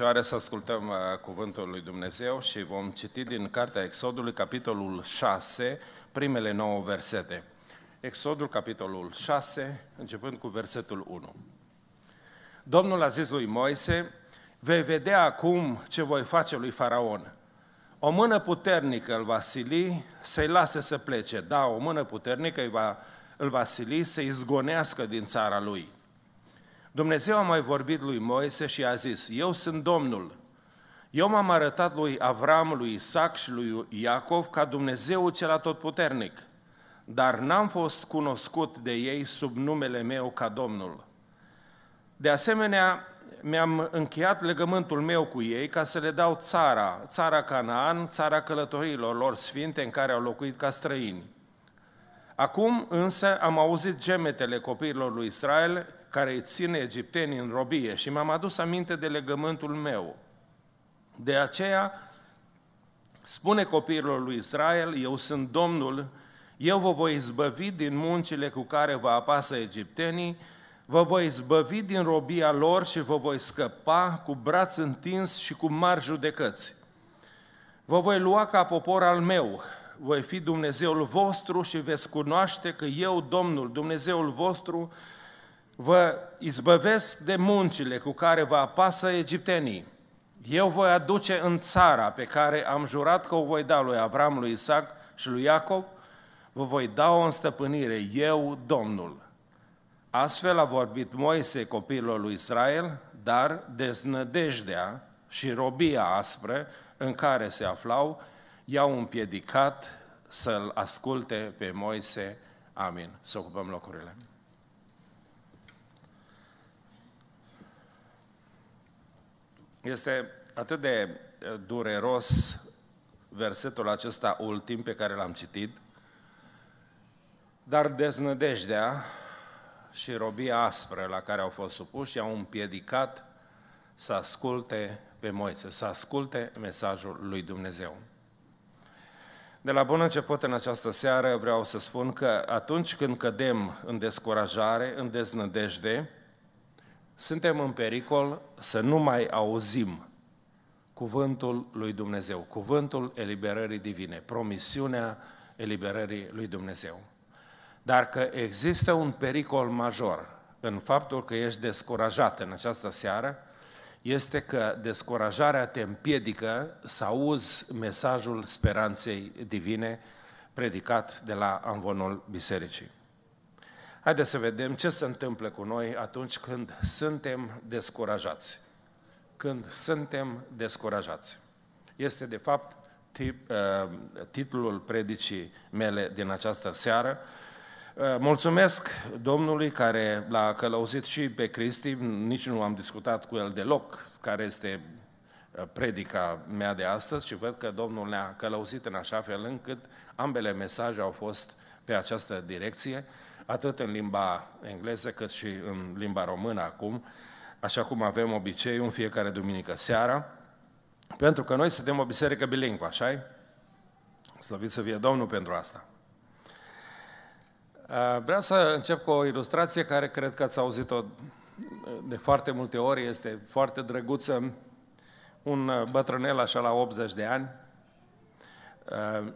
picioare să ascultăm uh, cuvântul lui Dumnezeu și vom citi din Cartea Exodului, capitolul 6, primele 9 versete. Exodul, capitolul 6, începând cu versetul 1. Domnul a zis lui Moise, vei vedea acum ce voi face lui Faraon. O mână puternică îl va sili să-i lase să plece. Da, o mână puternică va, îl va sili să-i zgonească din țara lui. Dumnezeu a mai vorbit lui Moise și a zis, Eu sunt Domnul. Eu m-am arătat lui Avram, lui Isaac și lui Iacov ca Dumnezeu cel atotputernic, dar n-am fost cunoscut de ei sub numele meu ca Domnul. De asemenea, mi-am încheiat legământul meu cu ei ca să le dau țara, țara Canaan, țara călătorilor lor sfinte în care au locuit ca străini. Acum însă am auzit gemetele copiilor lui Israel care îi ține egiptenii în robie și mi-am adus aminte de legământul meu. De aceea spune copiilor lui Israel, eu sunt Domnul, eu vă voi izbăvi din muncile cu care vă apasă egiptenii, vă voi izbăvi din robia lor și vă voi scăpa cu braț întins și cu mari judecăți. Vă voi lua ca popor al meu, voi fi Dumnezeul vostru și veți cunoaște că eu, Domnul, Dumnezeul vostru, vă izbăvesc de muncile cu care vă apasă egiptenii. Eu voi aduce în țara pe care am jurat că o voi da lui Avram, lui Isaac și lui Iacov, vă voi da o stăpânire, eu, Domnul. Astfel a vorbit Moise copilul lui Israel, dar deznădejdea și robia aspră în care se aflau i-au împiedicat să-l asculte pe Moise. Amin. Să ocupăm locurile. Este atât de eh, dureros versetul acesta ultim pe care l-am citit, dar deznădejdea și robia aspră la care au fost supuși i-au împiedicat să asculte pe Moise, să asculte mesajul lui Dumnezeu. De la bun început în această seară vreau să spun că atunci când cădem în descurajare, în deznădejde, suntem în pericol să nu mai auzim cuvântul lui Dumnezeu, cuvântul eliberării divine, promisiunea eliberării lui Dumnezeu. Dar că există un pericol major în faptul că ești descurajat în această seară, este că descurajarea te împiedică să auzi mesajul speranței divine predicat de la anvonul bisericii. Haideți să vedem ce se întâmplă cu noi atunci când suntem descurajați. Când suntem descurajați. Este, de fapt, tip, uh, titlul predicii mele din această seară. Uh, mulțumesc Domnului care l-a călăuzit și pe Cristi, nici nu am discutat cu el deloc, care este uh, predica mea de astăzi și văd că Domnul ne-a călăuzit în așa fel încât ambele mesaje au fost pe această direcție atât în limba engleză cât și în limba română acum, așa cum avem obiceiul în fiecare duminică seara, pentru că noi suntem o biserică bilingvă, așa -i? Slăvit să fie Domnul pentru asta! Vreau să încep cu o ilustrație care cred că ați auzit-o de foarte multe ori, este foarte drăguță, un bătrânel așa la 80 de ani,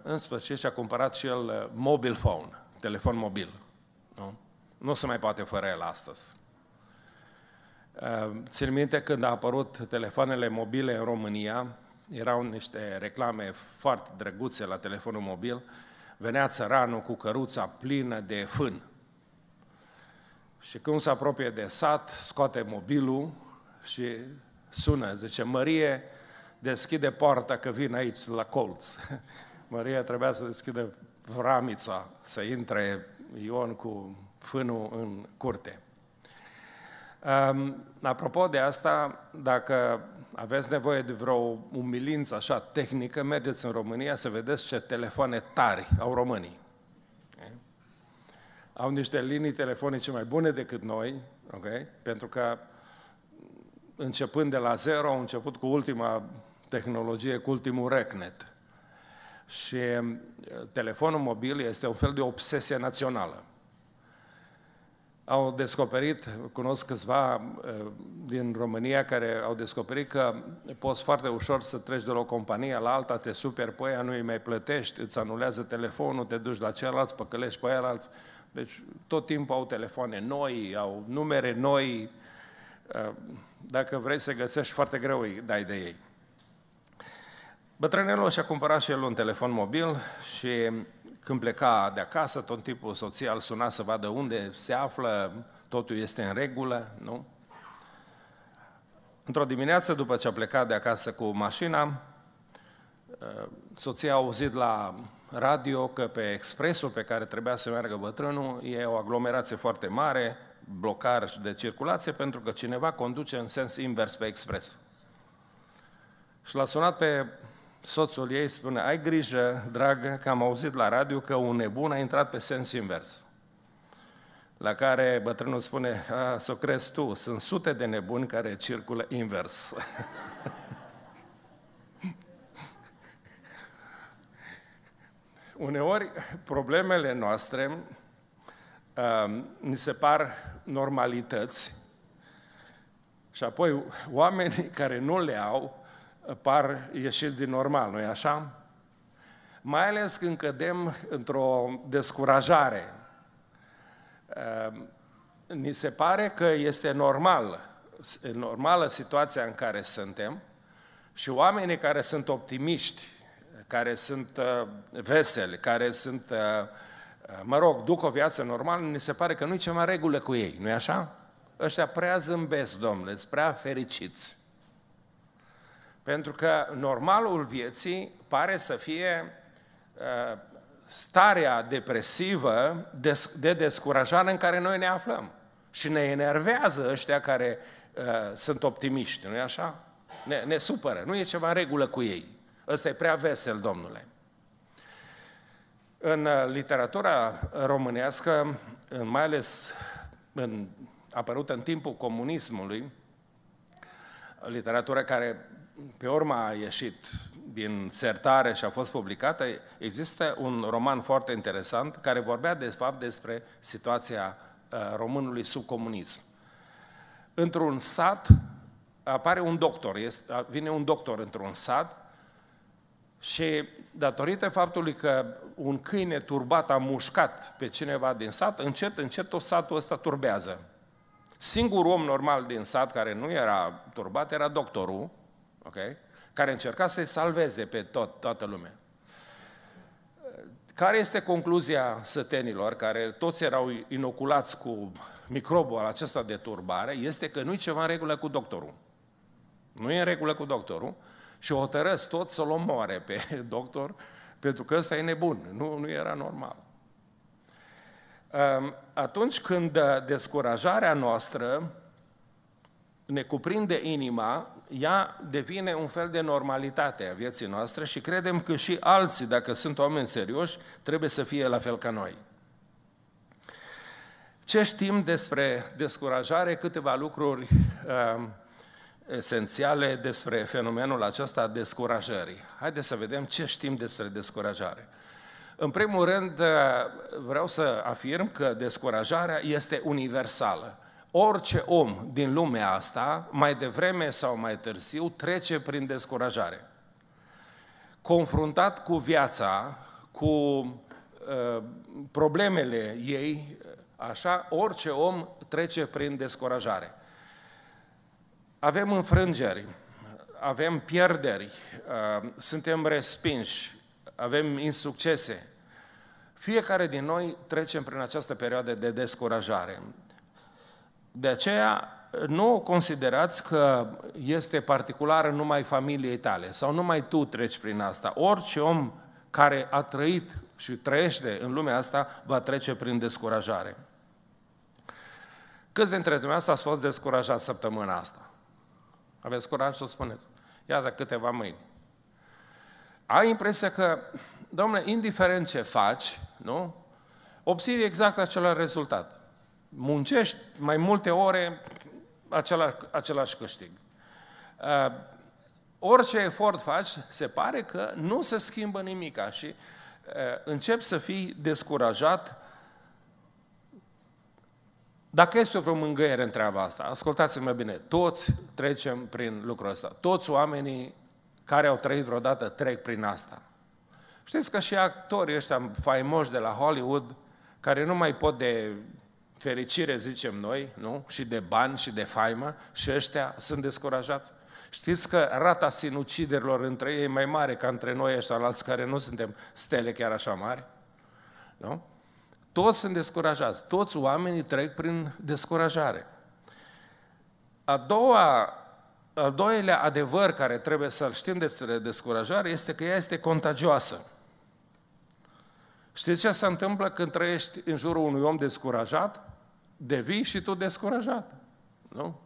în sfârșit și-a cumpărat și el mobil phone, telefon mobil. Nu? Nu se mai poate fără el astăzi. Ehm, țin minte când a apărut telefoanele mobile în România, erau niște reclame foarte drăguțe la telefonul mobil, venea țăranul cu căruța plină de fân. Și când se apropie de sat, scoate mobilul și sună, zice, Mărie, deschide poarta că vin aici la colț. Maria trebuia să deschidă vramița, să intre Ion cu fânul în curte. Apropo de asta, dacă aveți nevoie de vreo umilință așa tehnică, mergeți în România să vedeți ce telefoane tari au românii. Au niște linii telefonice mai bune decât noi, okay? pentru că începând de la zero, au început cu ultima tehnologie, cu ultimul recnet. Și eh, telefonul mobil este un fel de obsesie națională. Au descoperit, cunosc câțiva eh, din România care au descoperit că poți foarte ușor să treci de la o companie la alta, te super pe aia, nu îi mai plătești, îți anulează telefonul, te duci la celălalt, păcălești pe alți. Deci tot timpul au telefoane noi, au numere noi. Eh, dacă vrei să găsești, foarte greu îi dai de ei. Bătrânelul și-a cumpărat și el un telefon mobil și când pleca de acasă, tot timpul soția îl suna să vadă unde se află, totul este în regulă, nu? Într-o dimineață, după ce a plecat de acasă cu mașina, eh, soția a auzit la radio că pe expresul pe care trebuia să meargă bătrânul e o aglomerație foarte mare, blocar de circulație, pentru că cineva conduce în sens invers pe expres. Și l-a sunat pe soțul ei spune, ai grijă, dragă, că am auzit la radio că un nebun a intrat pe sens invers. La care bătrânul spune, să o crezi tu, sunt sute de nebuni care circulă invers. Uneori, problemele noastre um, ni se par normalități și apoi oamenii care nu le au par ieșit din normal, nu-i așa? Mai ales când cădem într-o descurajare. Ehm, ni se pare că este normal, normală situația în care suntem și oamenii care sunt optimiști, care sunt ehm, veseli, care sunt, ehm, mă rog, duc o viață normală, ni se pare că nu-i ceva regulă cu ei, nu-i așa? Ăștia prea zâmbesc, domnule, prea fericiți. Pentru că normalul vieții pare să fie uh, starea depresivă de descurajare în care noi ne aflăm. Și ne enervează ăștia care uh, sunt optimiști, nu-i așa? Ne, ne supără, nu e ceva în regulă cu ei. Ăsta e prea vesel, domnule. În uh, literatura românească, mai ales în, apărută în timpul comunismului, literatura care pe urmă a ieșit din sertare și a fost publicată, există un roman foarte interesant care vorbea de fapt despre situația uh, românului sub comunism. Într-un sat apare un doctor, vine un doctor într-un sat și datorită faptului că un câine turbat a mușcat pe cineva din sat, încet, încet tot satul ăsta turbează. Singurul om normal din sat care nu era turbat era doctorul, ok? Care încerca să-i salveze pe tot, toată lumea. Care este concluzia sătenilor, care toți erau inoculați cu microbul al acesta de turbare, este că nu-i ceva în regulă cu doctorul. Nu e în regulă cu doctorul și o hotărăsc tot să-l omoare pe doctor, pentru că ăsta e nebun, nu, nu era normal. Atunci când uh, descurajarea noastră ne cuprinde inima, ea devine un fel de normalitate a vieții noastre și credem că și alții, dacă sunt oameni serioși, trebuie să fie la fel ca noi. Ce știm despre descurajare? Câteva lucruri uh, esențiale despre fenomenul acesta descurajării. Haideți să vedem ce știm despre descurajare. În primul rând, uh, vreau să afirm că descurajarea este universală orice om din lumea asta, mai devreme sau mai târziu, trece prin descurajare. Confruntat cu viața, cu uh, problemele ei, așa, orice om trece prin descurajare. Avem înfrângeri, avem pierderi, uh, suntem respinși, avem insuccese. Fiecare din noi trecem prin această perioadă de descurajare. De aceea, nu considerați că este particulară numai familiei tale sau numai tu treci prin asta. Orice om care a trăit și trăiește în lumea asta va trece prin descurajare. Câți dintre dumneavoastră ați fost descurajat săptămâna asta? Aveți curaj să o spuneți? Iată câteva mâini. Ai impresia că, domnule, indiferent ce faci, nu? Obții exact același rezultat muncești mai multe ore, acela, același câștig. Uh, orice efort faci, se pare că nu se schimbă nimica și uh, încep să fii descurajat dacă este o vreo mângâiere în treaba asta, ascultați-mă bine, toți trecem prin lucrul ăsta. Toți oamenii care au trăit vreodată trec prin asta. Știți că și actorii ăștia faimoși de la Hollywood, care nu mai pot de fericire, zicem noi, nu? și de bani și de faimă, și ăștia sunt descurajați. Știți că rata sinuciderilor între ei e mai mare ca între noi ăștia alți care nu suntem stele chiar așa mari? Nu? Toți sunt descurajați, toți oamenii trec prin descurajare. A doua, al doilea adevăr care trebuie să-l știm despre descurajare este că ea este contagioasă. Știți ce se întâmplă când trăiești în jurul unui om descurajat? devii și tu descurajat. Nu?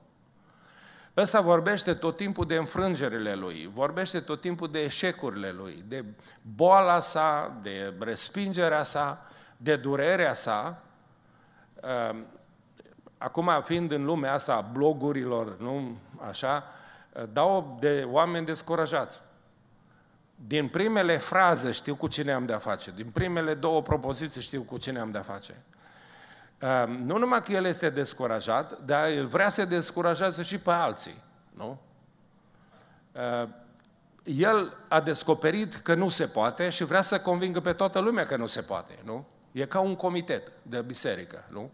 Ăsta vorbește tot timpul de înfrângerile lui, vorbește tot timpul de eșecurile lui, de boala sa, de respingerea sa, de durerea sa. Ehm, acum, fiind în lumea asta a blogurilor, nu așa, dau de oameni descurajați. Din primele fraze știu cu cine am de-a face, din primele două propoziții știu cu cine am de-a face. Ehm, nu numai că el este descurajat, dar el vrea să descurajeze și pe alții, nu? Ehm, el a descoperit că nu se poate și vrea să convingă pe toată lumea că nu se poate, nu? E ca un comitet de biserică, nu?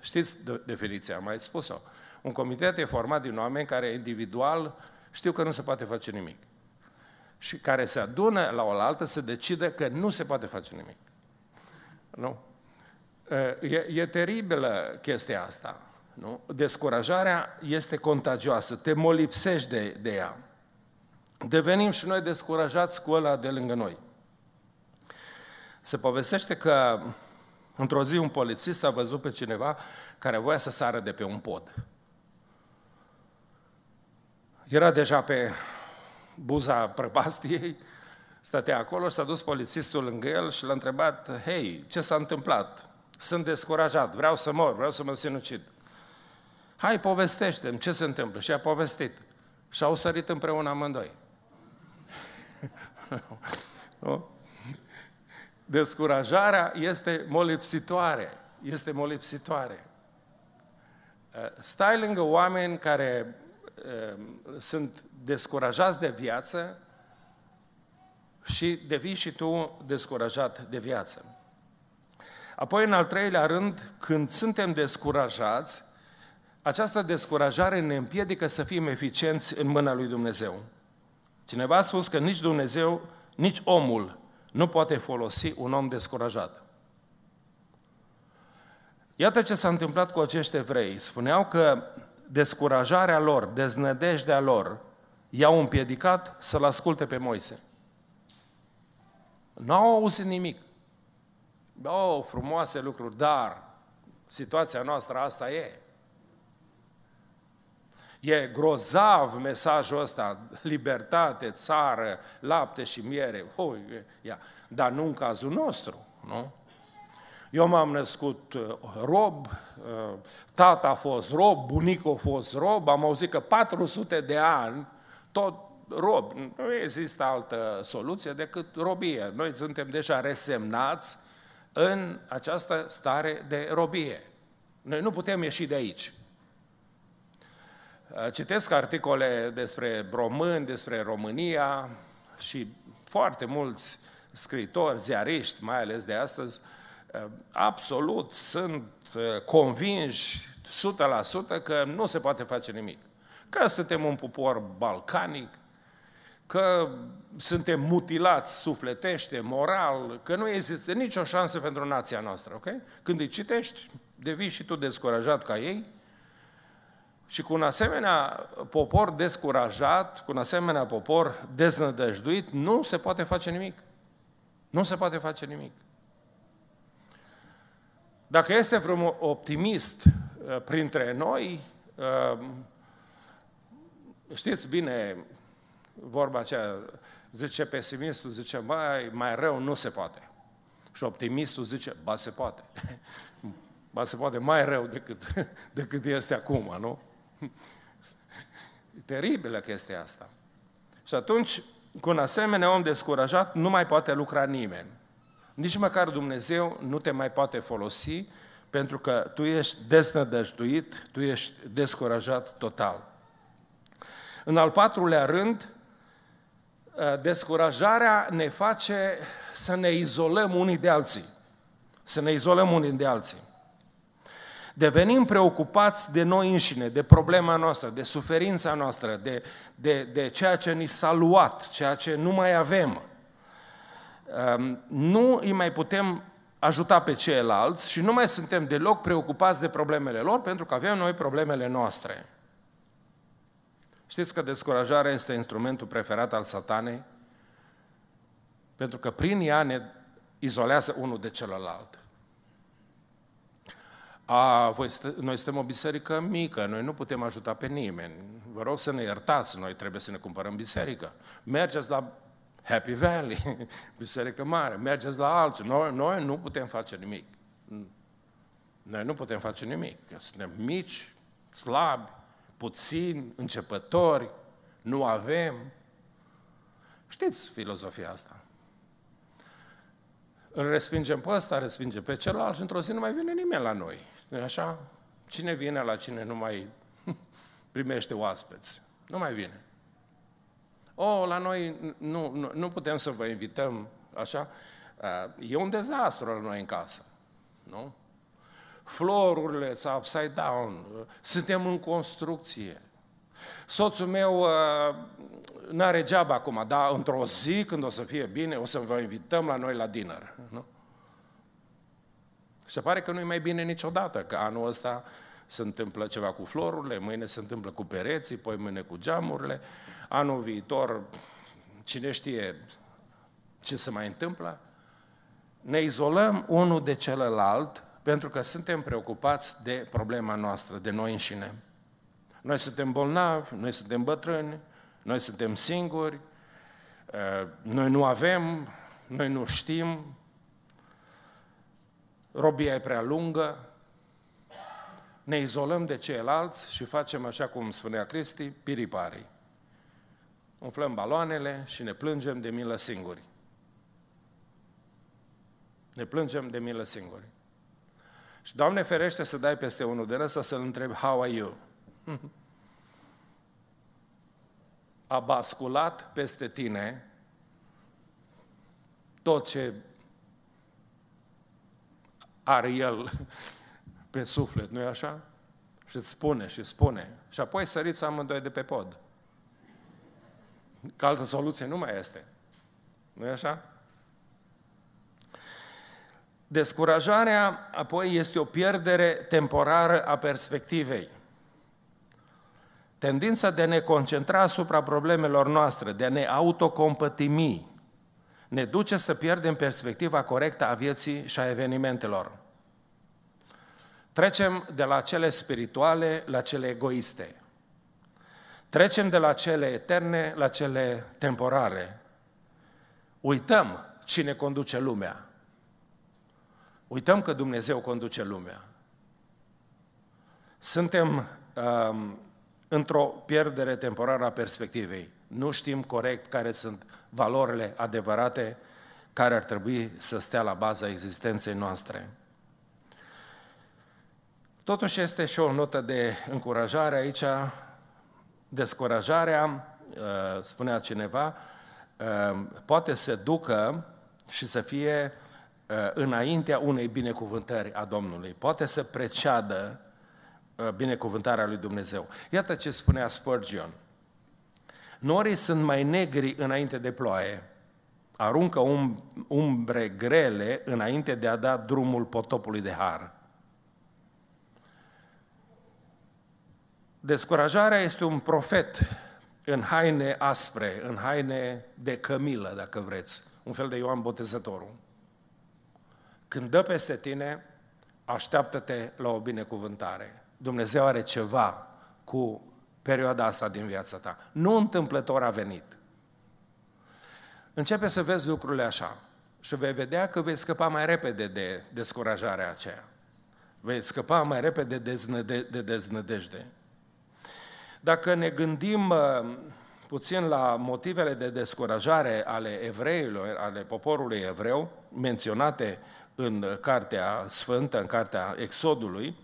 Știți definiția, mai spus-o. Un comitet e format din oameni care individual știu că nu se poate face nimic. Și care se adună la oaltă să decide că nu se poate face nimic. Nu? E, e teribilă chestia asta. Nu? Descurajarea este contagioasă, te molipsești de, de ea. Devenim și noi descurajați cu ăla de lângă noi. Se povestește că într-o zi un polițist a văzut pe cineva care voia să sară de pe un pod. Era deja pe buza prăpastiei, stătea acolo, s-a dus polițistul lângă el și l-a întrebat, hei, ce s-a întâmplat? Sunt descurajat, vreau să mor, vreau să mă sinucid. Hai, povestește-mi ce se întâmplă. Și a povestit. Și au sărit împreună amândoi. nu? Descurajarea este molipsitoare. Este molipsitoare. Uh, stai lângă oameni care uh, sunt descurajați de viață și devii și tu descurajat de viață. Apoi, în al treilea rând, când suntem descurajați, această descurajare ne împiedică să fim eficienți în mâna lui Dumnezeu. Cineva a spus că nici Dumnezeu, nici omul nu poate folosi un om descurajat. Iată ce s-a întâmplat cu acești evrei. Spuneau că descurajarea lor, deznădejdea lor, i-au împiedicat să-l asculte pe Moise. Nu au auzit nimic oh, frumoase lucruri, dar situația noastră asta e. E grozav mesajul ăsta, libertate, țară, lapte și miere, oh, ia. dar nu în cazul nostru, nu? Eu m-am născut uh, rob, uh, tata a fost rob, bunicul a fost rob, am auzit că 400 de ani tot rob. Nu există altă soluție decât robie. Noi suntem deja resemnați în această stare de robie. Noi nu putem ieși de aici. Uh, citesc articole despre români, despre România și foarte mulți scritori, ziariști, mai ales de astăzi, uh, absolut sunt uh, convinși 100% că nu se poate face nimic. Că suntem un popor balcanic, că suntem mutilați sufletește, moral, că nu există nicio șansă pentru nația noastră, ok? Când îi citești, devii și tu descurajat ca ei și cu un asemenea popor descurajat, cu un asemenea popor deznădăjduit, nu se poate face nimic. Nu se poate face nimic. Dacă este vreun optimist uh, printre noi, uh, știți bine, vorba aceea, zice pesimistul, zice, mai, mai rău nu se poate. Și optimistul zice, ba se poate. Ba se poate mai rău decât, decât este acum, nu? E teribilă chestia asta. Și atunci, cu un asemenea om descurajat, nu mai poate lucra nimeni. Nici măcar Dumnezeu nu te mai poate folosi, pentru că tu ești desnădăjduit, tu ești descurajat total. În al patrulea rând, Eh, descurajarea ne face să ne izolăm unii de alții. Să ne izolăm unii de alții. Devenim preocupați de noi înșine, de problema noastră, de suferința noastră, de, de, de ceea ce ni s-a luat, ceea ce nu mai avem. Ehm, nu îi mai putem ajuta pe ceilalți și nu mai suntem deloc preocupați de problemele lor pentru că avem noi problemele noastre. Știți că descurajarea este instrumentul preferat al satanei? Pentru că prin ea ne izolează unul de celălalt. A, voi st- noi suntem o biserică mică, noi nu putem ajuta pe nimeni. Vă rog să ne iertați, noi trebuie să ne cumpărăm biserică. Mergeți la Happy Valley, biserică mare, mergeți la alții. Noi, noi nu putem face nimic. Noi nu putem face nimic. Suntem mici, slabi, puțini, începători, nu avem. Știți filozofia asta. Îl respingem pe ăsta, respingem pe celălalt și într-o zi nu mai vine nimeni la noi. nu așa? Cine vine la cine nu mai primește oaspeți? Nu mai vine. O, la noi nu, nu, nu putem să vă invităm, așa? Eh, e un dezastru la noi în casă, nu? florurile, it's upside down, suntem în construcție. Soțul meu uh, nu are geaba acum, dar într-o zi, când o să fie bine, o să vă invităm la noi la dinner. Nu? Se pare că nu-i mai bine niciodată, că anul ăsta se întâmplă ceva cu florurile, mâine se întâmplă cu pereții, poi mâine cu geamurile, anul viitor, cine știe ce se mai întâmplă, ne izolăm unul de celălalt pentru că suntem preocupați de problema noastră, de noi înșine. Noi suntem bolnavi, noi suntem bătrâni, noi suntem singuri, uh, noi nu avem, noi nu știm, robia e prea lungă, ne izolăm de ceilalți și facem așa cum spunea Cristi, piriparii. Umflăm baloanele și ne plângem de milă singuri. Ne plângem de milă singuri. Și Doamne ferește să dai peste unul de răsă să-l întrebi, how are you? A basculat peste tine tot ce are el pe suflet, nu-i așa? Și îți spune și spune. Și apoi săriți amândoi de pe pod. Că altă soluție nu mai este. nu e așa? Descurajarea, apoi, este o pierdere temporară a perspectivei. Tendința de a ne concentra asupra problemelor noastre, de a ne autocompătimi, ne duce să pierdem perspectiva corectă a vieții și a evenimentelor. Trecem de la cele spirituale la cele egoiste. Trecem de la cele eterne la cele temporare. Uităm cine conduce lumea. Uităm că Dumnezeu conduce lumea. Suntem um, uh, într-o pierdere temporară a perspectivei. Nu știm corect care sunt valorile adevărate care ar trebui să stea la baza existenței noastre. Totuși este și o notă de încurajare aici. Descurajarea, uh, spunea cineva, uh, poate să ducă și să fie Uh, înaintea unei binecuvântări a Domnului. Poate să preceadă uh, binecuvântarea lui Dumnezeu. Iată ce spunea Spurgeon. Norii sunt mai negri înainte de ploaie, aruncă um, umbre grele înainte de a da drumul potopului de har. Descurajarea este un profet în haine aspre, în haine de cămilă, dacă vreți, un fel de Ioan Botezătorul. Când dă peste tine, așteaptă-te la o binecuvântare. Dumnezeu are ceva cu perioada asta din viața ta. Nu întâmplător a venit. Începe să vezi lucrurile așa și vei vedea că vei scăpa mai repede de descurajarea aceea. Vei scăpa mai repede de, deznăde- de deznădejde. Dacă ne gândim uh, puțin la motivele de descurajare ale evreilor, ale poporului evreu, menționate în Cartea Sfântă, în Cartea Exodului,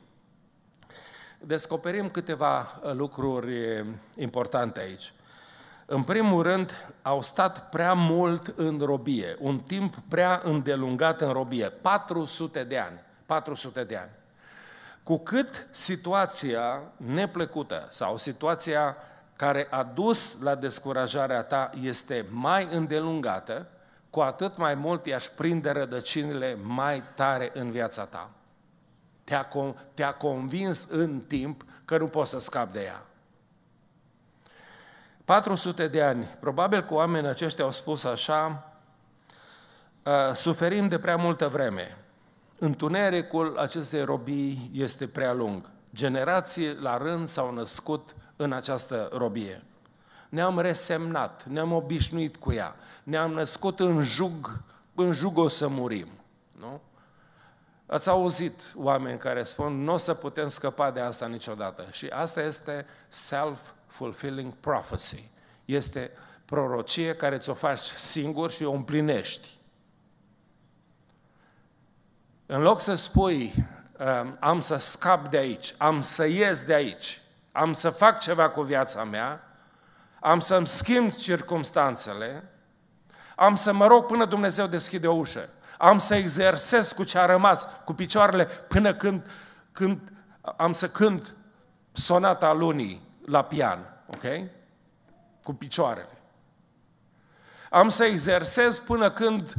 descoperim câteva uh, lucruri uh, importante aici. În primul rând, au stat prea mult în robie, un timp prea îndelungat în robie, 400 de ani, 400 de ani. Cu cât situația neplăcută sau situația care a dus la descurajarea ta este mai îndelungată, cu atât mai mult i-aș prinde rădăcinile mai tare în viața ta. Te-a, te convins în timp că nu poți să scapi de ea. 400 de ani, probabil că oamenii aceștia au spus așa, ă, suferim de prea multă vreme, întunericul acestei robii este prea lung, generații la rând s-au născut în această robie ne-am resemnat, ne-am obișnuit cu ea, ne-am născut în jug, în jug o să murim. Nu? Ați auzit oameni care spun, nu o să putem scăpa de asta niciodată. Și asta este self-fulfilling prophecy. Este prorocie care ți-o faci singur și o împlinești. În loc să spui, am să scap de aici, am să ies de aici, am să fac ceva cu viața mea, am să-mi schimb circumstanțele, am să mă rog până Dumnezeu deschide o ușă, am să exersez cu ce a rămas, cu picioarele, până când, când am să cânt sonata lunii la pian, ok? Cu picioarele. Am să exersez până când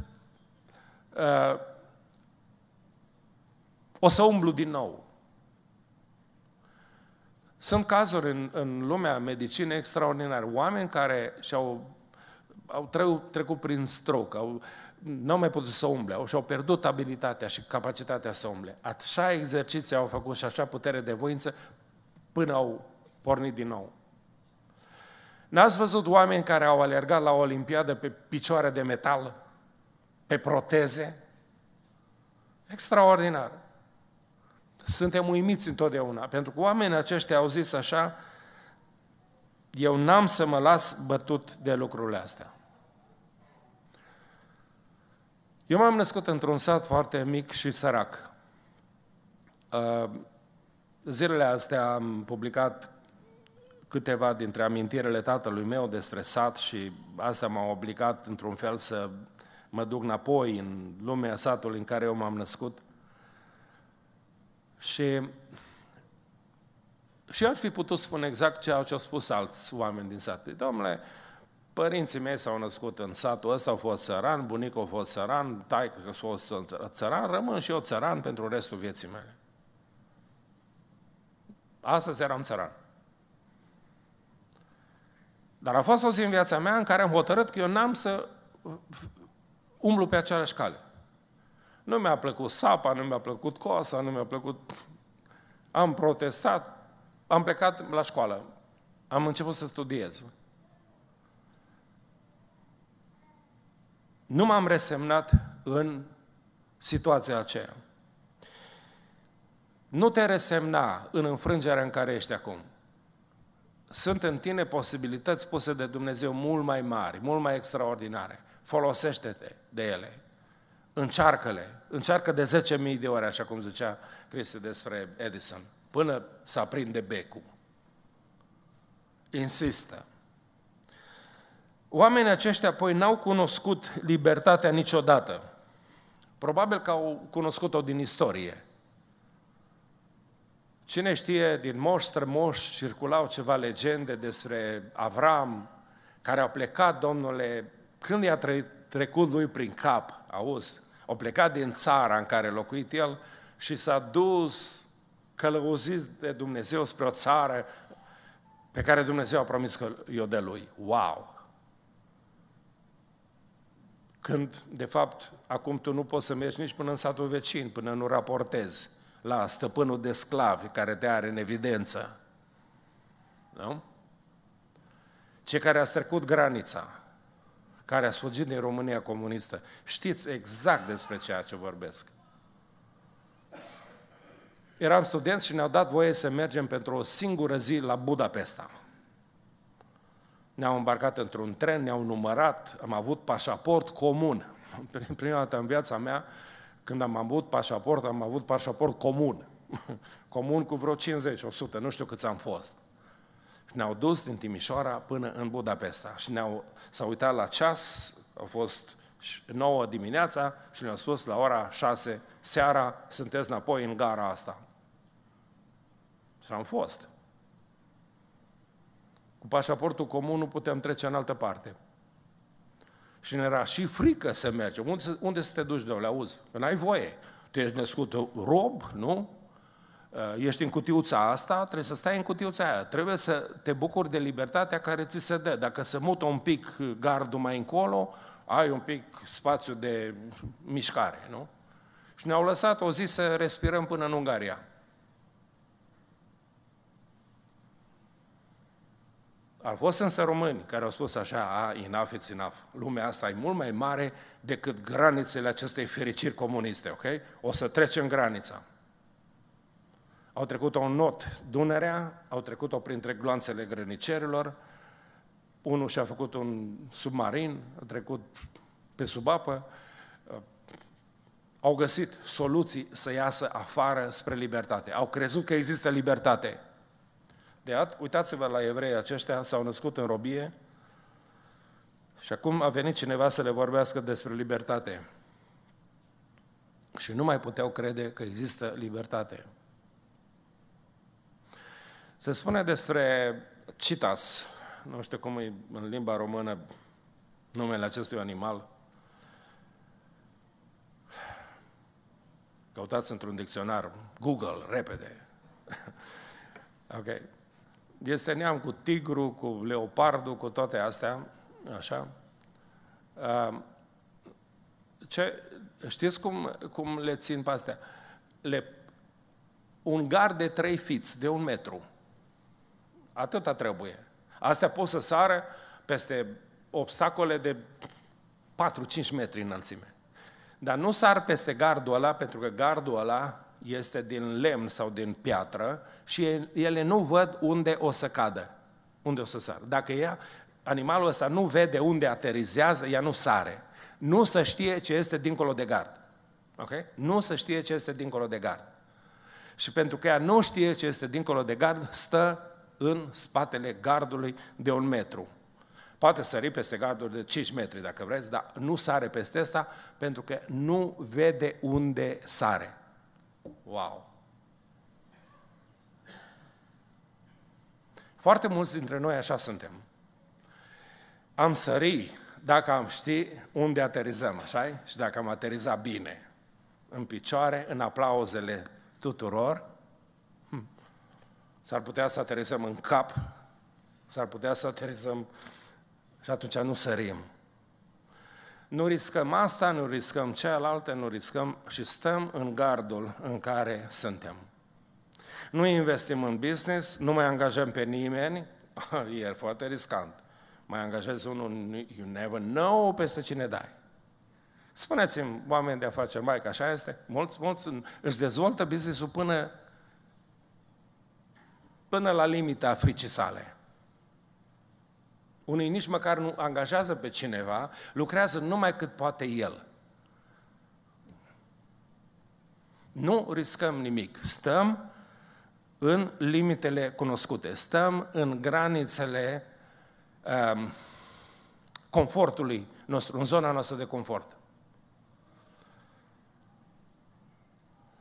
uh, o să umblu din nou. Sunt cazuri în, în lumea medicinei extraordinare. Oameni care și-au au trecut, trecut prin stroke, au, n-au mai putut să umble, au, și-au pierdut abilitatea și capacitatea să umble. Așa exerciții au făcut și așa putere de voință până au pornit din nou. N-ați văzut oameni care au alergat la o olimpiadă pe picioare de metal, pe proteze? Extraordinar suntem uimiți întotdeauna, pentru că oamenii aceștia au zis așa, eu n-am să mă las bătut de lucrurile astea. Eu m-am născut într-un sat foarte mic și sărac. Uh, zilele astea am publicat câteva dintre amintirile tatălui meu despre sat și asta m-a obligat într-un fel să mă duc înapoi în lumea satului în care eu m-am născut – și, și eu aș fi putut spune exact ceea ce au spus alți oameni din sat. Domnule, părinții mei s-au născut în satul ăsta, au fost țăran, bunicul a fost țăran, taică că a fost țăran, rămân și eu țăran pentru restul vieții mele. Astăzi eram țăran. Dar a fost o zi în viața mea în care am hotărât că eu n-am să umblu pe aceeași cale. Nu mi-a plăcut sapa, nu mi-a plăcut coasa, nu mi-a plăcut... Am protestat, am plecat la școală, am început să studiez. Nu m-am resemnat în situația aceea. Nu te resemna în înfrângerea în care ești acum. Sunt în tine posibilități puse de Dumnezeu mult mai mari, mult mai extraordinare. Folosește-te de ele. Încearcă-le. Încearcă de 10.000 de ori, așa cum zicea Cristi despre Edison, până să aprinde becul. Insistă. Oamenii aceștia apoi n-au cunoscut libertatea niciodată. Probabil că au cunoscut-o din istorie. Cine știe, din moș strămoș circulau ceva legende despre Avram, care a plecat, domnule, când i-a trecut lui prin cap – auzi, au plecat din țara în care a locuit el și s-a dus călăuzit de Dumnezeu spre o țară pe care Dumnezeu a promis că i-o de lui. Wow! Când, de fapt, acum tu nu poți să mergi nici până în satul vecin, până nu raportezi la stăpânul de sclavi care te are în evidență. Nu? Cei care a trecut granița, care a fugit din România comunistă. Știți exact despre ceea ce vorbesc. Eram studenți și ne-au dat voie să mergem pentru o singură zi la Budapesta. Ne-au îmbarcat într-un tren, ne-au numărat, am avut pașaport comun. Prima dată în viața mea, când am avut pașaport, am avut pașaport comun. Comun cu vreo 50-100, nu știu câți am fost. Ne-au dus din Timișoara până în Budapesta și ne-au, s-au uitat la ceas, au fost 9 dimineața și ne-au spus la ora 6 seara sunteți înapoi în gara asta. Și am fost. Cu pașaportul comun nu puteam trece în altă parte. Și ne era și frică să mergem. Unde, unde să te duci, domnule, auzi? Nu ai voie. Tu ești născut rob, nu? Uh, ești în cutiuța asta, trebuie să stai în cutiuța aia. Trebuie să te bucuri de libertatea care ți se dă. Dacă se mută un pic gardul mai încolo, ai un pic spațiu de mișcare, nu? Și ne-au lăsat o zi să respirăm până în Ungaria. Au fost însă români care au spus așa, a, enough it's enough. Lumea asta e mult mai mare decât granițele acestei fericiri comuniste, ok? O să trecem granița. Au trecut-o în not Dunărea, au trecut-o printre gloanțele grănicerilor, unul și-a făcut un submarin, a trecut pe sub apă, au găsit soluții să iasă afară spre libertate. Au crezut că există libertate. De at, uitați-vă la evrei aceștia, s-au născut în robie și acum a venit cineva să le vorbească despre libertate. Și nu mai puteau crede că există libertate. Se spune despre citas, nu știu cum e în limba română numele acestui animal. Căutați într-un dicționar, Google, repede. ok. Este neam cu tigru, cu leopardul, cu toate astea, așa. Ce, știți cum, cum le țin pe astea? Le, un gar de trei fiți, de un metru, Atâta trebuie. Astea pot să sară peste obstacole de 4-5 metri înălțime. Dar nu sar peste gardul ăla, pentru că gardul ăla este din lemn sau din piatră și ele nu văd unde o să cadă, unde o să sară. Dacă ea, animalul ăsta nu vede unde aterizează, ea nu sare. Nu să știe ce este dincolo de gard. Okay? Nu să știe ce este dincolo de gard. Și pentru că ea nu știe ce este dincolo de gard, stă în spatele gardului de un metru. Poate sări peste gardul de 5 metri dacă vreți, dar nu sare peste asta pentru că nu vede unde sare. Wow! Foarte mulți dintre noi așa suntem. Am sări dacă am ști unde aterizăm, așa Și dacă am aterizat bine, în picioare, în aplauzele tuturor, S-ar putea să aterizăm în cap, s-ar putea să aterizăm și atunci nu sărim. Nu riscăm asta, nu riscăm cealaltă, nu riscăm și stăm în gardul în care suntem. Nu investim în business, nu mai angajăm pe nimeni, e foarte riscant. Mai angajezi unul, you never know peste cine dai. Spuneți-mi, oameni de afaceri, mai că așa este, mulți, mulți își dezvoltă business-ul până până la limita fricii sale. Unii nici măcar nu angajează pe cineva, lucrează numai cât poate el. Nu riscăm nimic. Stăm în limitele cunoscute, stăm în granițele um, confortului nostru, în zona noastră de confort.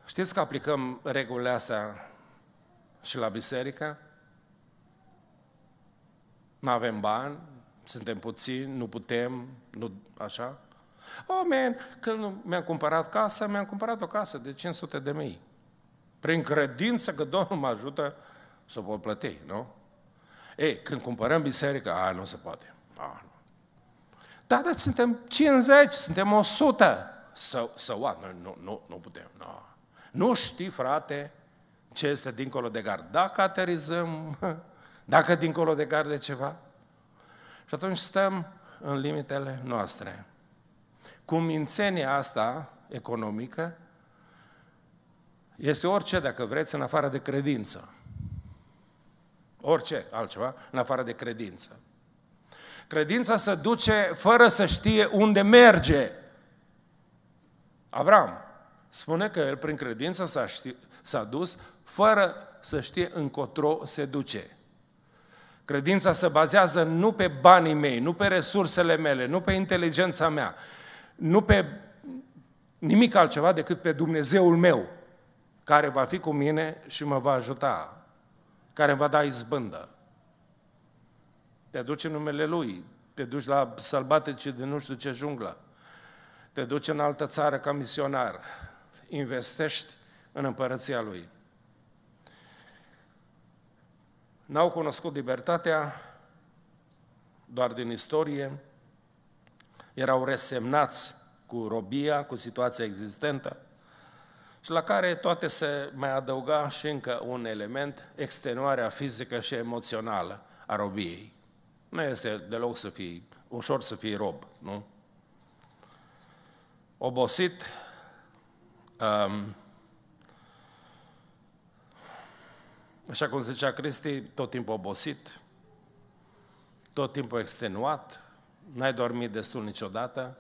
Știți că aplicăm regulile astea și la biserică? Nu avem bani, suntem puțini, nu putem, nu așa? Oh, man, când mi-am cumpărat casa, mi-am cumpărat o casă de 500 de mii. Prin credință că Domnul mă ajută să o pot plăti, nu? Ei, când cumpărăm biserică, a, nu se poate. A, nu. Da, dar suntem 50, suntem 100. Să, să so nu, nu, nu putem. nu. Nu știi, frate, ce este dincolo de gard. Dacă aterizăm, dacă dincolo de gard de ceva, și atunci stăm în limitele noastre. Cu mințenia asta economică, este orice, dacă vreți, în afară de credință. Orice altceva, în afară de credință. Credința se duce fără să știe unde merge. Avram spune că el prin credință s-a, ști, s-a dus fără să știe încotro se duce. Credința se bazează nu pe banii mei, nu pe resursele mele, nu pe inteligența mea, nu pe nimic altceva decât pe Dumnezeul meu, care va fi cu mine și mă va ajuta, care îmi va da izbândă. Te în numele Lui, te duci la sălbatici de nu știu ce junglă, te duci în altă țară ca misionar, investești în împărăția Lui. N-au cunoscut libertatea doar din istorie, erau resemnați cu robia, cu situația existentă, și la care toate se mai adăuga și încă un element, extenuarea fizică și emoțională a robiei. Nu este deloc să fii, ușor să fii rob, nu? Obosit, um, așa cum zicea Cristi, tot timpul obosit, tot timpul extenuat, n-ai dormit destul niciodată.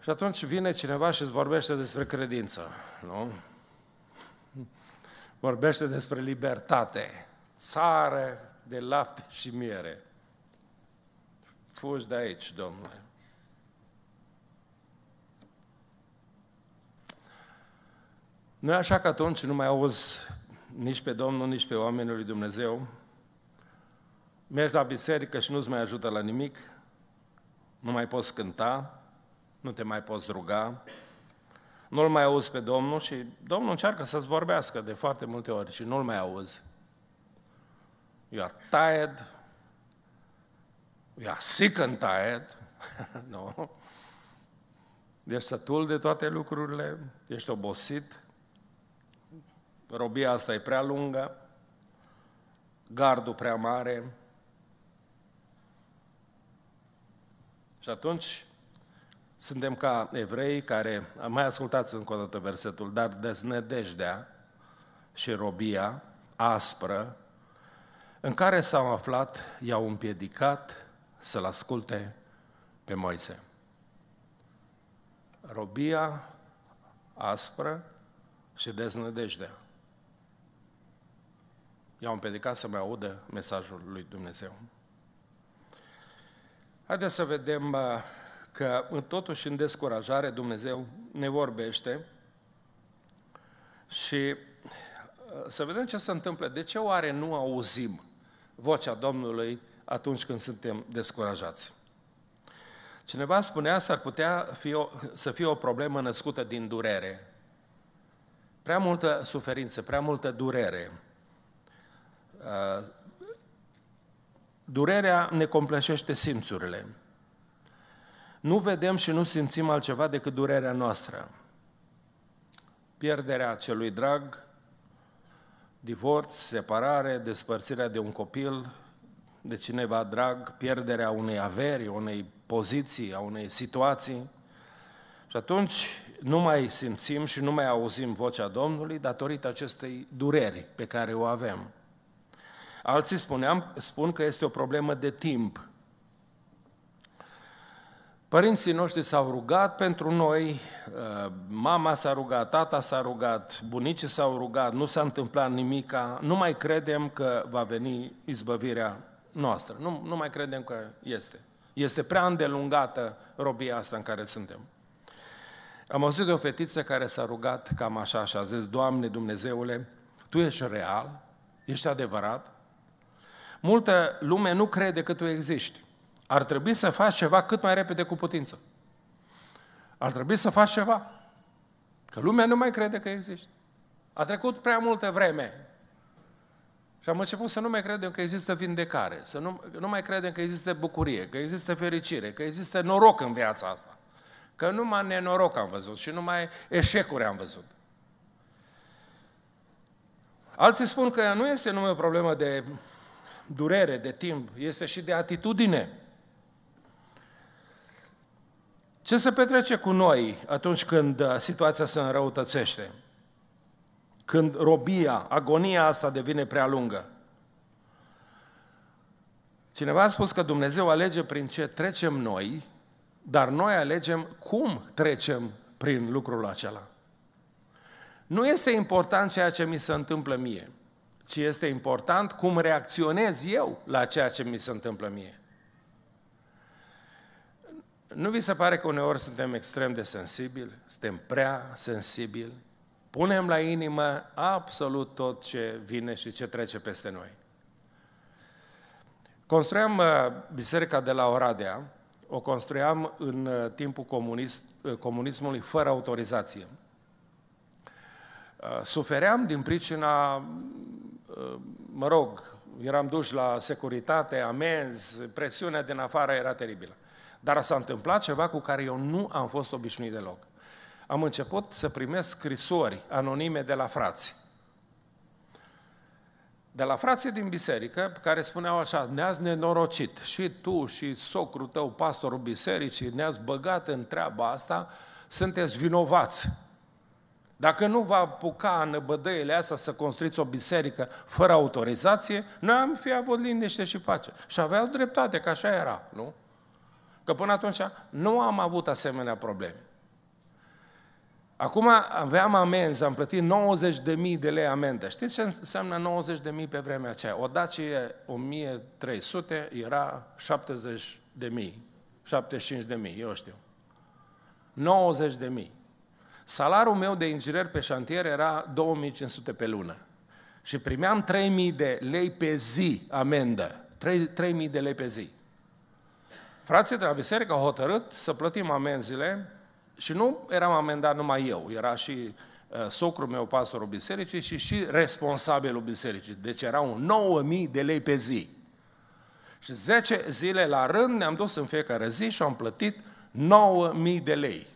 Și atunci vine cineva și îți vorbește despre credință, nu? Vorbește despre libertate, țară de lapte și miere. Fugi de aici, domnule. Nu e așa că atunci nu mai auzi nici pe Domnul, nici pe oamenii lui Dumnezeu, mergi la biserică și nu-ți mai ajută la nimic, nu mai poți cânta, nu te mai poți ruga, nu-L mai auzi pe Domnul și Domnul încearcă să-ți vorbească de foarte multe ori și nu-L mai auzi. You are tired, you are sick and tired, no? Ești sătul de toate lucrurile, ești obosit, robia asta e prea lungă, gardul prea mare. Și atunci suntem ca evrei care, mai ascultați încă o dată versetul, dar deznădejdea și robia aspră în care s-au aflat, i-au împiedicat să-l asculte pe Moise. Robia aspră și deznădejdea i-au împiedicat să mai audă mesajul lui Dumnezeu. Haideți să vedem uh, că totuși în descurajare Dumnezeu ne vorbește și uh, să vedem ce se întâmplă. De ce oare nu auzim vocea Domnului atunci când suntem descurajați? Cineva spunea s-ar putea fi o, să fie o problemă născută din durere. Prea multă suferință, prea multă durere Durerea ne compleșește simțurile. Nu vedem și nu simțim altceva decât durerea noastră. Pierderea celui drag, divorț, separare, despărțirea de un copil, de cineva drag, pierderea unei averi, unei poziții, a unei situații. Și atunci nu mai simțim și nu mai auzim vocea Domnului datorită acestei dureri pe care o avem. Alții spuneam, spun că este o problemă de timp. Părinții noștri s-au rugat pentru noi, uh, mama s-a rugat, tata s-a rugat, bunicii s-au rugat, nu s-a întâmplat nimica, nu mai credem că va veni izbăvirea noastră, nu, nu mai credem că este. Este prea îndelungată robia asta în care suntem. Am auzit de o fetiță care s-a rugat cam așa și a zis, Doamne Dumnezeule, Tu ești real, ești adevărat, Multă lume nu crede că tu existi. Ar trebui să faci ceva cât mai repede cu putință. Ar trebui să faci ceva. Că lumea nu mai crede că existi. A trecut prea multă vreme. Și am început să nu mai credem că există vindecare, să nu, nu mai credem că există bucurie, că există fericire, că există noroc în viața asta. Că numai nenoroc am văzut și numai eșecuri am văzut. Alții spun că nu este numai o problemă de durere, de timp, este și de atitudine. Ce se petrece cu noi atunci când uh, situația se înrăutățește? Când robia, agonia asta devine prea lungă? Cineva a spus că Dumnezeu alege prin ce trecem noi, dar noi alegem cum trecem prin lucrul acela. Nu este important ceea ce mi se întâmplă mie ci este important cum reacționez eu la ceea ce mi se întâmplă mie. Nu vi se pare că uneori suntem extrem de sensibili? Suntem prea sensibili? Punem la inimă absolut tot ce vine și ce trece peste noi. Construiam uh, biserica de la Oradea, o construiam în uh, timpul comunist, uh, comunismului fără autorizație. Sufeream din pricina mă rog, eram duși la securitate, amenzi, presiunea din afară era teribilă. Dar s-a întâmplat ceva cu care eu nu am fost obișnuit deloc. Am început să primesc scrisori anonime de la frați. De la frații din biserică, care spuneau așa, ne-ați nenorocit, și tu și socrul tău, pastorul bisericii, ne-ați băgat în treaba asta, sunteți vinovați. Dacă nu va apuca în bădăile astea să construiți o biserică fără autorizație, noi am fi avut liniște și pace. Și aveau dreptate, că așa era, nu? Că până atunci nu am avut asemenea probleme. Acum aveam amenzi, am plătit 90.000 de lei amendă. Știți ce înseamnă 90.000 pe vremea aceea? O Dacie 1300 era 70.000, 75.000, eu știu. 90.000. Salarul meu de inginer pe șantier era 2500 pe lună și primeam 3000 de lei pe zi amendă. 3000 de lei pe zi. Frații de la biserică au hotărât să plătim amenzile și nu eram amendat numai eu, era și uh, socrul meu, pastorul bisericii și și responsabilul bisericii. Deci erau 9000 de lei pe zi. Și 10 zile la rând ne-am dus în fiecare zi și am plătit 9000 de lei.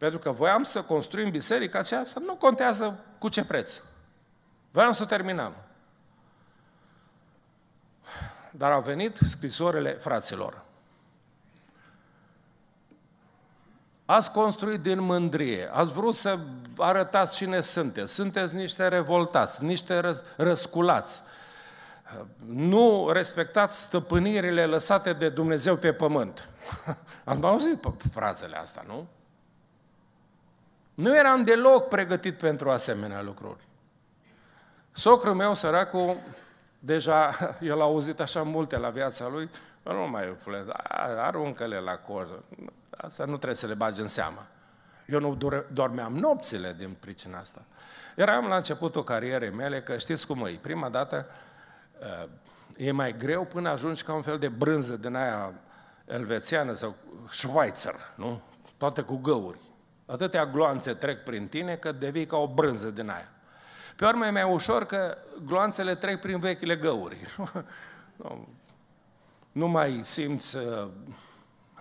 Pentru că voiam să construim biserica aceasta, nu contează cu ce preț. Voiam să terminăm. Dar au venit scrisorile fraților. Ați construit din mândrie, ați vrut să arătați cine sunteți, sunteți niște revoltați, niște răsculați, nu respectați stăpânirile lăsate de Dumnezeu pe pământ. Am auzit frazele astea, nu? Nu eram deloc pregătit pentru asemenea lucruri. Socrul meu, săracul, deja el a auzit așa multe la viața lui, nu mai fule, aruncă-le la cor, asta nu trebuie să le bagi în seamă. Eu nu dormeam nopțile din pricina asta. Eram la începutul carierei mele, că știți cum e, prima dată uh, e mai greu până ajungi ca un fel de brânză din aia elvețiană sau șvaițăr, nu? Toate cu găuri. Atâtea gloanțe trec prin tine că devii ca o brânză din aia. Pe urmă e mai ușor că gloanțele trec prin vechile găuri. nu, nu mai simți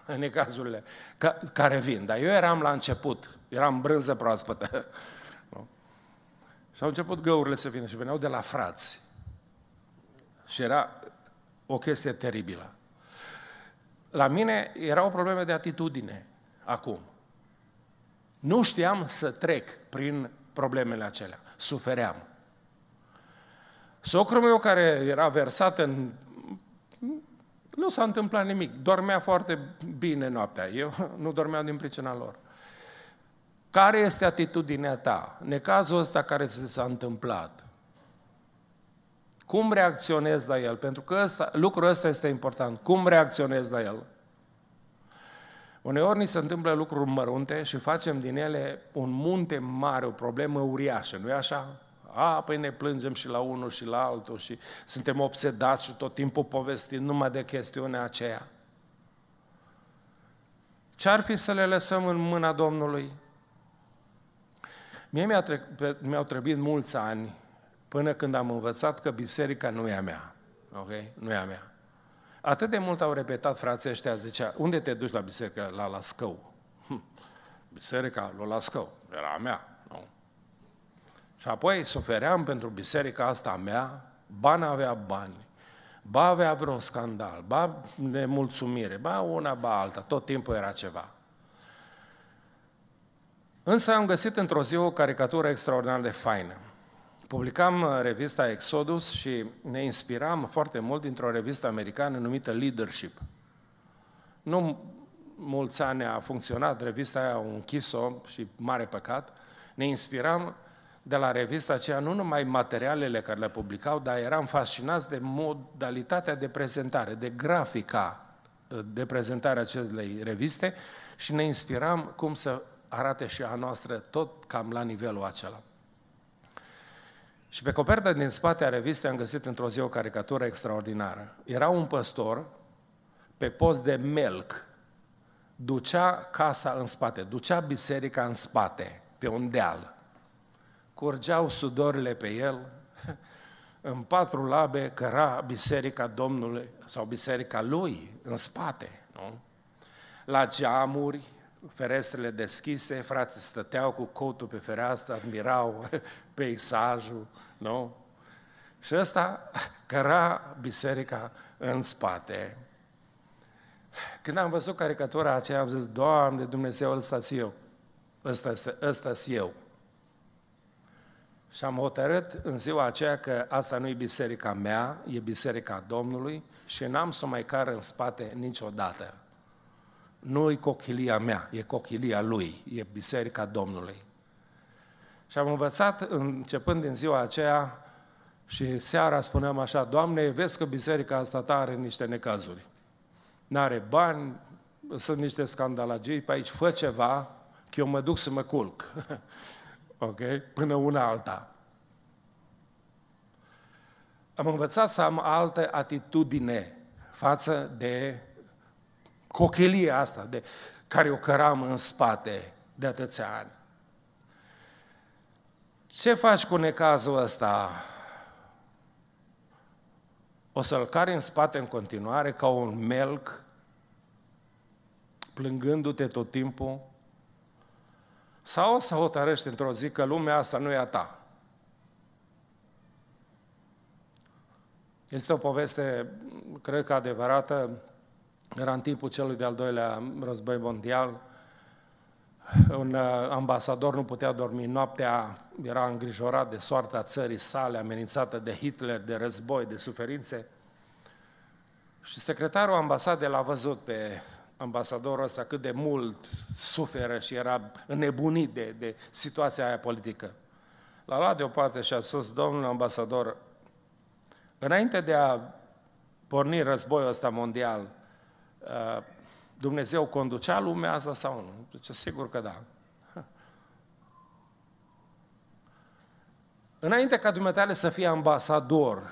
uh, cazurile ca, care vin. Dar eu eram la început, eram brânză proaspătă. Și au început găurile să vină și veneau de la frați. Și era o chestie teribilă. La mine erau probleme de atitudine acum. Nu știam să trec prin problemele acelea. Sufeream. Socrul meu, care era versat în... Nu s-a întâmplat nimic. Dormea foarte bine noaptea. Eu nu dormeam din pricina lor. Care este atitudinea ta? Necazul ăsta care s-a întâmplat. Cum reacționezi la el? Pentru că ăsta, lucrul ăsta este important. Cum reacționezi la el? Uneori ni se întâmplă lucruri mărunte și facem din ele un munte mare, o problemă uriașă, nu-i așa? A, păi ne plângem și la unul și la altul și suntem obsedați și tot timpul povestim numai de chestiunea aceea. Ce-ar fi să le lăsăm în mâna Domnului? Mie mi-a tre- mi-au trebuit mulți ani până când am învățat că biserica nu e a mea. Ok? Nu e a mea. Atât de mult au repetat frații ăștia, zicea, unde te duci la biserică? La Lascău. Hm. Biserica la Lascău, era a mea. Nu? Și apoi sufeream pentru biserica asta a mea, bani avea bani, ba avea vreun scandal, ba nemulțumire, ba una, ba alta, tot timpul era ceva. Însă am găsit într-o zi o caricatură extraordinar de faină. Publicam uh, revista Exodus și ne inspiram foarte mult dintr-o revistă americană numită Leadership. Nu mulți ani a funcționat, revista aia a închis-o și mare păcat. Ne inspiram de la revista aceea nu numai materialele care le publicau, dar eram fascinați de modalitatea de prezentare, de grafica uh, de prezentare a acelei reviste și ne inspiram cum să arate și a noastră tot cam la nivelul acela. Și pe coperta din spate a revistei am găsit într-o zi o caricatură extraordinară. Era un păstor pe post de melc. Ducea casa în spate, ducea biserica în spate, pe un deal. Curgeau sudorile pe el, în patru labe căra biserica Domnului sau biserica lui în spate, nu? La geamuri, ferestrele deschise, frate stăteau cu cotul pe fereastră, admirau peisajul, nu? Și ăsta căra biserica în spate. Când am văzut caricatura aceea, am zis, Doamne Dumnezeu, ăsta eu. Ăsta, ăsta eu. Și am hotărât în ziua aceea că asta nu e biserica mea, e biserica Domnului și n-am să mai car în spate niciodată nu e cochilia mea, e cochilia lui, e biserica Domnului. Și am învățat, începând din ziua aceea, și seara spuneam așa, Doamne, vezi că biserica asta ta are niște necazuri. N-are bani, sunt niște scandalagii pe aici, fă ceva, că eu mă duc să mă culc. ok? Până una alta. Am învățat să am altă atitudine față de cochelia asta de care o căram în spate de atâția ani. Ce faci cu necazul ăsta? O să-l cari în spate în continuare ca un melc, plângându-te tot timpul? Sau o să hotărăști într-o zi că lumea asta nu e a ta? Este o poveste, cred că adevărată, era în timpul celui de-al doilea război mondial, un uh, ambasador nu putea dormi noaptea, era îngrijorat de soarta țării sale, amenințată de Hitler, de război, de suferințe. Și secretarul ambasadei l-a văzut pe ambasadorul ăsta cât de mult suferă și era înnebunit de, de situația aia politică. L-a luat deoparte și a spus, domnul ambasador, înainte de a porni războiul ăsta mondial, Uh, Dumnezeu conducea lumea asta sau nu? Zice, sigur că da. Înainte ca Dumnezeu să fie ambasador,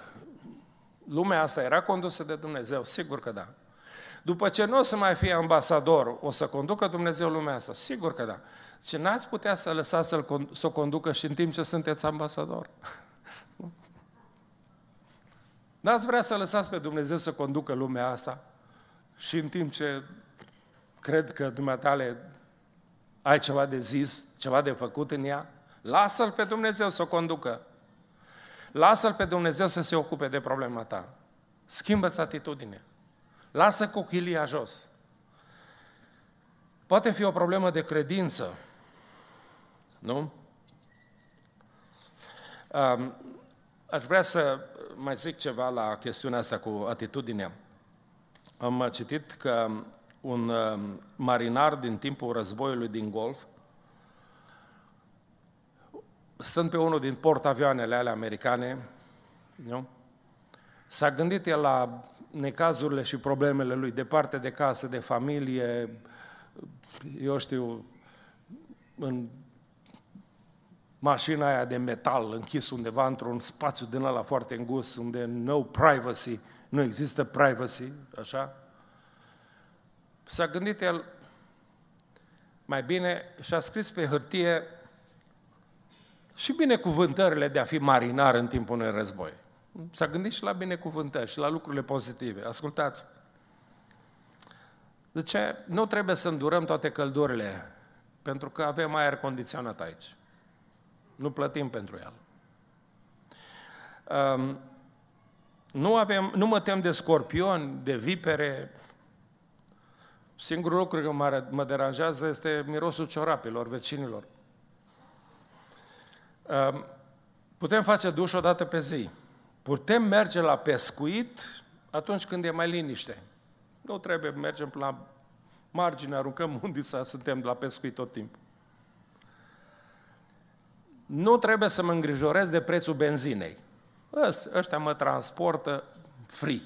lumea asta era condusă de Dumnezeu, sigur că da. După ce nu o să mai fie ambasador, o să conducă Dumnezeu lumea asta, sigur că da. Și n-ați putea să lăsați să-l, să o conducă și în timp ce sunteți ambasador. N-ați vrea să lăsați pe Dumnezeu să conducă lumea asta? Și în timp ce cred că dumneatale ai ceva de zis, ceva de făcut în ea, lasă-L pe Dumnezeu să o conducă. Lasă-L pe Dumnezeu să se ocupe de problema ta. Schimbă-ți atitudinea. Lasă cochilia jos. Poate fi o problemă de credință, nu? Aș vrea să mai zic ceva la chestiunea asta cu atitudinea am uh, citit că um, un um, marinar din timpul războiului din Golf, stând pe unul din portavioanele ale americane, nu? s-a gândit el la necazurile și problemele lui, departe de casă, de familie, eu știu, în mașina aia de metal închis undeva într-un spațiu din ăla foarte îngust, unde no privacy, nu există privacy, așa, s-a gândit el mai bine și a scris pe hârtie și binecuvântările de a fi marinar în timpul unui război. S-a gândit și la binecuvântări și la lucrurile pozitive. Ascultați! Zice, nu trebuie să îndurăm toate căldurile, pentru că avem aer condiționat aici. Nu plătim pentru el. Um, nu, avem, nu mă tem de scorpion, de vipere. Singurul lucru care mă deranjează este mirosul ciorapilor vecinilor. Putem face duș o dată pe zi. Putem merge la pescuit atunci când e mai liniște. Nu trebuie, mergem la margine, aruncăm undița, suntem la pescuit tot timpul. Nu trebuie să mă îngrijorez de prețul benzinei. Ăștia mă transportă free.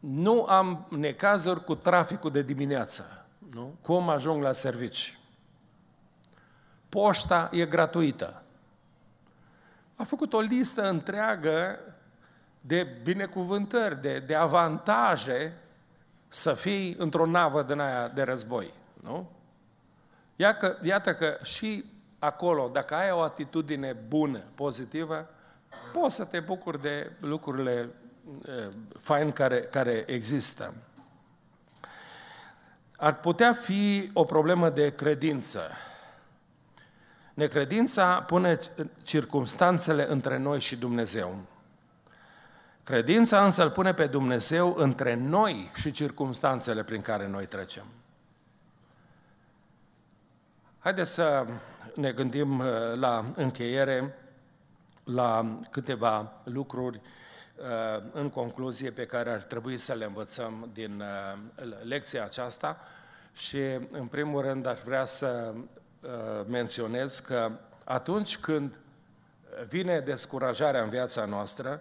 Nu am necazuri cu traficul de dimineață. Nu? Cum ajung la servici? Poșta e gratuită. A făcut o listă întreagă de binecuvântări, de, de avantaje să fii într-o navă din aia de război. Nu? Iacă, iată că și acolo, dacă ai o atitudine bună, pozitivă, poți să te bucuri de lucrurile eh, fine care, care există. Ar putea fi o problemă de credință. Necredința pune circumstanțele între noi și Dumnezeu. Credința însă îl pune pe Dumnezeu între noi și circumstanțele prin care noi trecem. Haideți să ne gândim uh, la încheiere la câteva lucruri uh, în concluzie pe care ar trebui să le învățăm din uh, lecția aceasta și în primul rând aș vrea să menționez că atunci când vine descurajarea în viața noastră,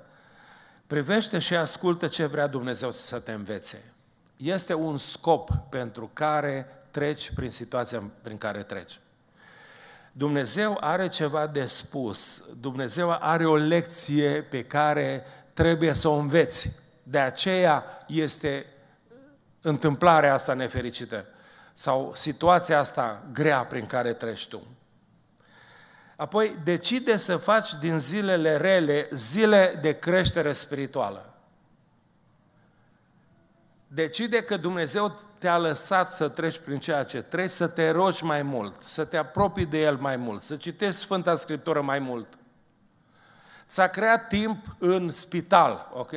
privește și ascultă ce vrea Dumnezeu să te învețe. Este un scop pentru care treci prin situația prin care treci. Dumnezeu are ceva de spus, Dumnezeu are o lecție pe care trebuie să o înveți. De aceea este întâmplarea asta nefericită sau situația asta grea prin care treci tu. Apoi, decide să faci din zilele rele zile de creștere spirituală. Decide că Dumnezeu te-a lăsat să treci prin ceea ce treci, să te rogi mai mult, să te apropii de El mai mult, să citești Sfânta Scriptură mai mult. S-a creat timp în spital, ok?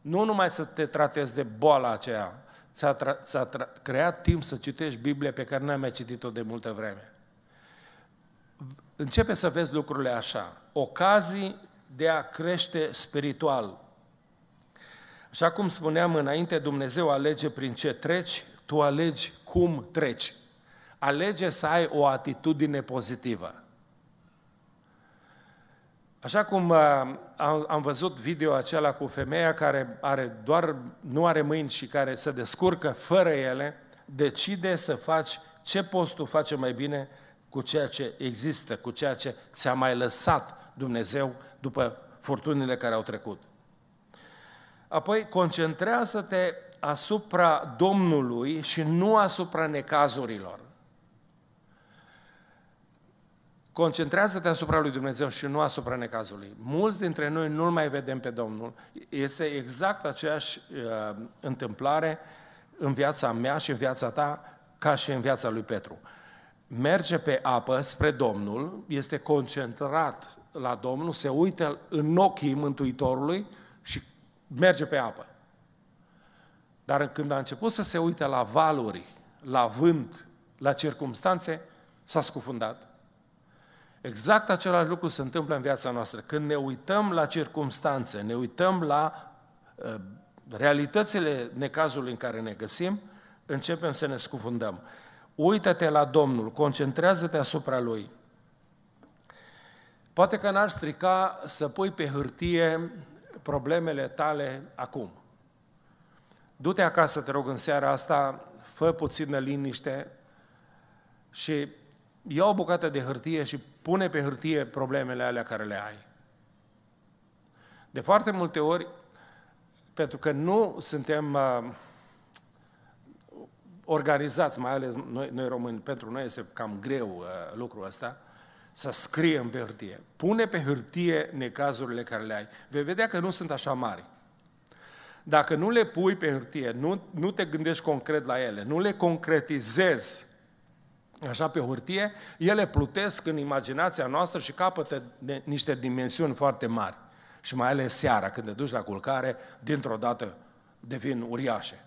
Nu numai să te tratezi de boala aceea, s-a, tra- a tra- creat timp să citești Biblia pe care n-ai mai citit-o de multă vreme. Începe să vezi lucrurile așa, ocazii de a crește spiritual, Așa cum spuneam înainte, Dumnezeu alege prin ce treci, tu alegi cum treci. Alege să ai o atitudine pozitivă. Așa cum uh, am văzut video acela cu femeia care are doar, nu are mâini și care se descurcă fără ele, decide să faci ce poți tu face mai bine cu ceea ce există, cu ceea ce ți-a mai lăsat Dumnezeu după furtunile care au trecut. Apoi, concentrează-te asupra Domnului și nu asupra necazurilor. Concentrează-te asupra lui Dumnezeu și nu asupra necazului. Mulți dintre noi nu-L mai vedem pe Domnul. Este exact aceeași uh, întâmplare în viața mea și în viața ta ca și în viața lui Petru. Merge pe apă spre Domnul, este concentrat la Domnul, se uită în ochii Mântuitorului, merge pe apă. Dar când a început să se uite la valuri, la vânt, la circumstanțe, s-a scufundat. Exact același lucru se întâmplă în viața noastră. Când ne uităm la circumstanțe, ne uităm la uh, realitățile necazului în care ne găsim, începem să ne scufundăm. Uită-te la Domnul, concentrează-te asupra Lui. Poate că n-ar strica să pui pe hârtie problemele tale acum. Du-te acasă, te rog, în seara asta, fă puțină liniște și ia o bucată de hârtie și pune pe hârtie problemele alea care le ai. De foarte multe ori, pentru că nu suntem uh, organizați, mai ales noi, noi români, pentru noi este cam greu uh, lucrul ăsta, să scrie în pe hârtie. Pune pe hârtie necazurile care le ai. Vei vedea că nu sunt așa mari. Dacă nu le pui pe hârtie, nu, nu te gândești concret la ele, nu le concretizezi așa pe hârtie, ele plutesc în imaginația noastră și capătă de niște dimensiuni foarte mari. Și mai ales seara, când te duci la culcare, dintr-o dată devin uriașe.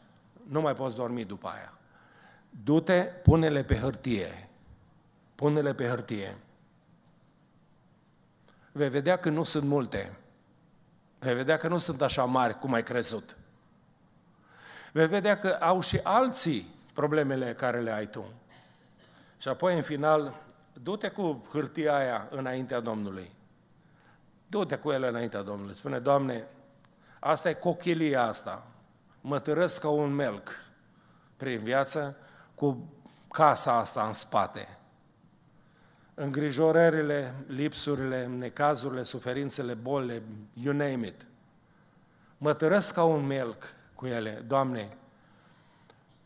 Nu mai poți dormi după aia. Du-te, pune-le pe hârtie. Pune-le pe hârtie vei vedea că nu sunt multe. Vei vedea că nu sunt așa mari cum ai crezut. Vei vedea că au și alții problemele care le ai tu. Și apoi, în final, du-te cu hârtia aia înaintea Domnului. Du-te cu ele înaintea Domnului. Spune, Doamne, asta e cochilia asta. Mă târăsc ca un melc prin viață cu casa asta în spate îngrijorările, lipsurile, necazurile, suferințele, bolile, you name it. Mă tărăsc ca un melc cu ele, Doamne,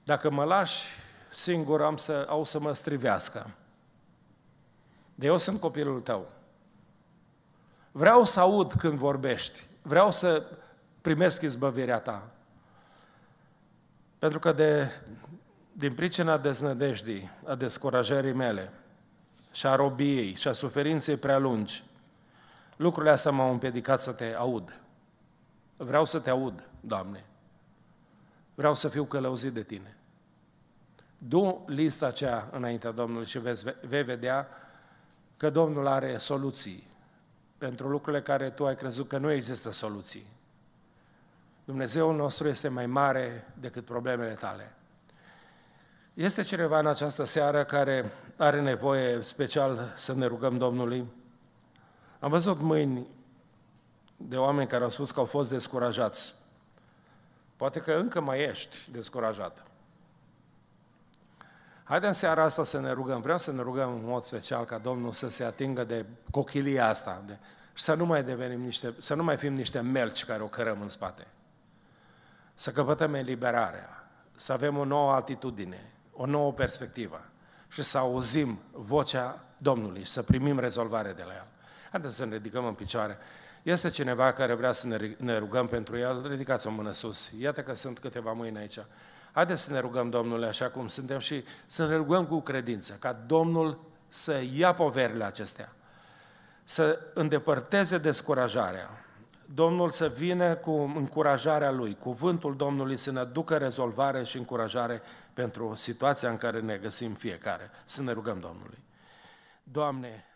dacă mă lași singur am să, au să mă strivească. De eu sunt copilul tău. Vreau să aud când vorbești, vreau să primesc izbăvirea ta. Pentru că de, din pricina deznădejdii, a descurajării mele, și a robiei și a suferinței prea lungi, lucrurile astea m-au împiedicat să te aud. Vreau să te aud, Doamne. Vreau să fiu călăuzit de Tine. Du lista aceea înaintea Domnului și vezi, ve- vedea că Domnul are soluții pentru lucrurile care tu ai crezut că nu există soluții. Dumnezeul nostru este mai mare decât problemele tale. Este cineva în această seară care are nevoie special să ne rugăm Domnului? Am văzut mâini de oameni care au spus că au fost descurajați. Poate că încă mai ești descurajat. Haideți în seara asta să ne rugăm. Vreau să ne rugăm în mod special ca Domnul să se atingă de cochilia asta de, și să nu mai devenim niște, să nu mai fim niște melci care o cărăm în spate. Să căpătăm eliberarea, să avem o nouă atitudine, o nouă perspectivă și să auzim vocea Domnului și să primim rezolvare de la El. Haideți să ne ridicăm în picioare. Este cineva care vrea să ne, rugăm pentru El? Ridicați o mână sus. Iată că sunt câteva mâini aici. Haideți să ne rugăm Domnule așa cum suntem și să ne rugăm cu credință, ca Domnul să ia poverile acestea, să îndepărteze descurajarea, Domnul să vină cu încurajarea Lui, cuvântul Domnului să ne aducă rezolvare și încurajare pentru situația în care ne găsim fiecare. Să ne rugăm Domnului. Doamne,